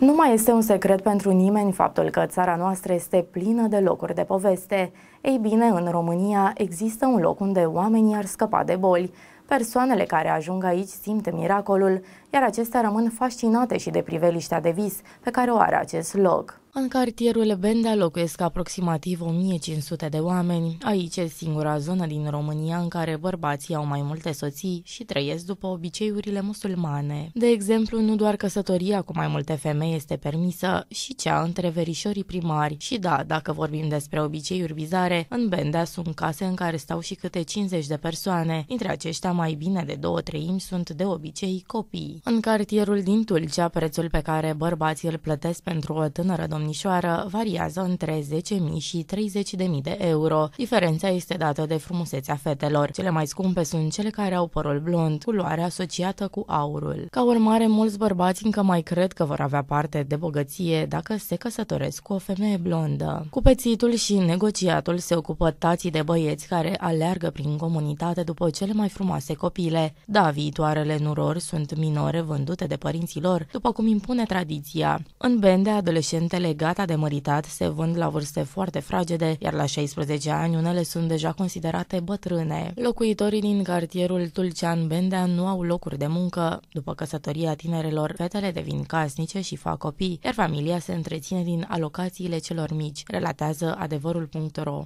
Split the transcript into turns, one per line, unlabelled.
Nu mai este un secret pentru nimeni faptul că țara noastră este plină de locuri de poveste. Ei bine, în România există un loc unde oamenii ar scăpa de boli, Persoanele care ajung aici simt miracolul, iar acestea rămân fascinate și de priveliștea de vis pe care o are acest loc. În cartierul Benda locuiesc aproximativ 1500 de oameni. Aici e singura zonă din România în care bărbații au mai multe soții și trăiesc după obiceiurile musulmane. De exemplu, nu doar căsătoria cu mai multe femei este permisă, și cea între verișorii primari. Și da, dacă vorbim despre obiceiuri bizare, în Benda sunt case în care stau și câte 50 de persoane. Dintre aceștia mai bine de două treimi sunt de obicei copii. În cartierul din Tulcea, prețul pe care bărbații îl plătesc pentru o tânără domnișoară variază între 10.000 și 30.000 de euro. Diferența este dată de frumusețea fetelor. Cele mai scumpe sunt cele care au părul blond, culoare asociată cu aurul. Ca urmare, mulți bărbați încă mai cred că vor avea parte de bogăție dacă se căsătoresc cu o femeie blondă. Cu pețitul și negociatul se ocupă tații de băieți care aleargă prin comunitate după cele mai frumoase șase copile. Da, viitoarele nurori sunt minore vândute de părinții lor, după cum impune tradiția. În bende, adolescentele gata de măritat se vând la vârste foarte fragede, iar la 16 ani unele sunt deja considerate bătrâne. Locuitorii din cartierul Tulcean Bendea nu au locuri de muncă. După căsătoria tinerelor, fetele devin casnice și fac copii, iar familia se întreține din alocațiile celor mici, relatează adevărul.ro.